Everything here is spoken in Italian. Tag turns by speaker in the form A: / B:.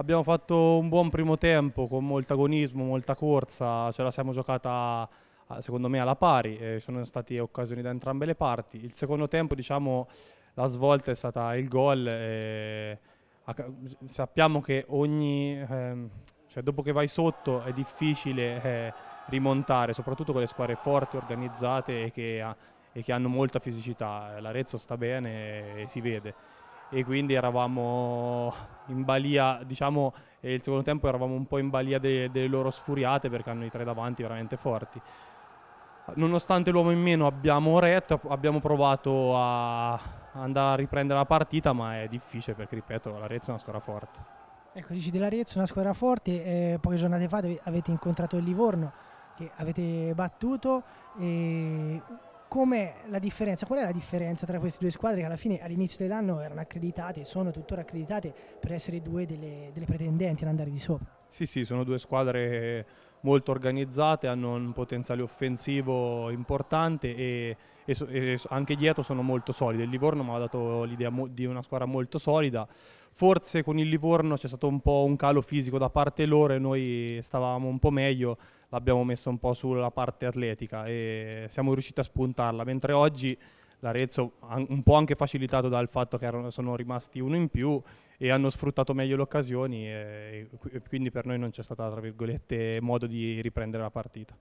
A: Abbiamo fatto un buon primo tempo con molto agonismo, molta corsa, ce la siamo giocata secondo me alla pari, eh, sono state occasioni da entrambe le parti. Il secondo tempo diciamo la svolta è stata il gol, eh, sappiamo che ogni, eh, cioè dopo che vai sotto è difficile eh, rimontare, soprattutto con le squadre forti, organizzate e che, e che hanno molta fisicità. L'Arezzo sta bene e si vede e quindi eravamo in balia, diciamo, e il secondo tempo eravamo un po' in balia delle, delle loro sfuriate perché hanno i tre davanti veramente forti. Nonostante l'uomo in meno abbiamo retto, abbiamo provato a andare a riprendere la partita, ma è difficile perché, ripeto, l'Arezzo è una squadra forte.
B: Ecco, dici dell'Arezzo, una squadra forte, eh, poche giornate fa avete incontrato il Livorno che avete battuto, eh, come la differenza, qual è la differenza tra queste due squadre che alla fine all'inizio dell'anno erano accreditate e sono tuttora accreditate per essere due delle, delle pretendenti ad andare di sopra?
A: Sì, sì, sono due squadre molto organizzate, hanno un potenziale offensivo importante e, e, e anche dietro sono molto solide. Il Livorno mi ha dato l'idea di una squadra molto solida. Forse con il Livorno c'è stato un po' un calo fisico da parte loro e noi stavamo un po' meglio, l'abbiamo messa un po' sulla parte atletica e siamo riusciti a spuntarla, mentre oggi l'Arezzo un po' anche facilitato dal fatto che erano, sono rimasti uno in più e hanno sfruttato meglio le occasioni e, e quindi per noi non c'è stato modo di riprendere la partita.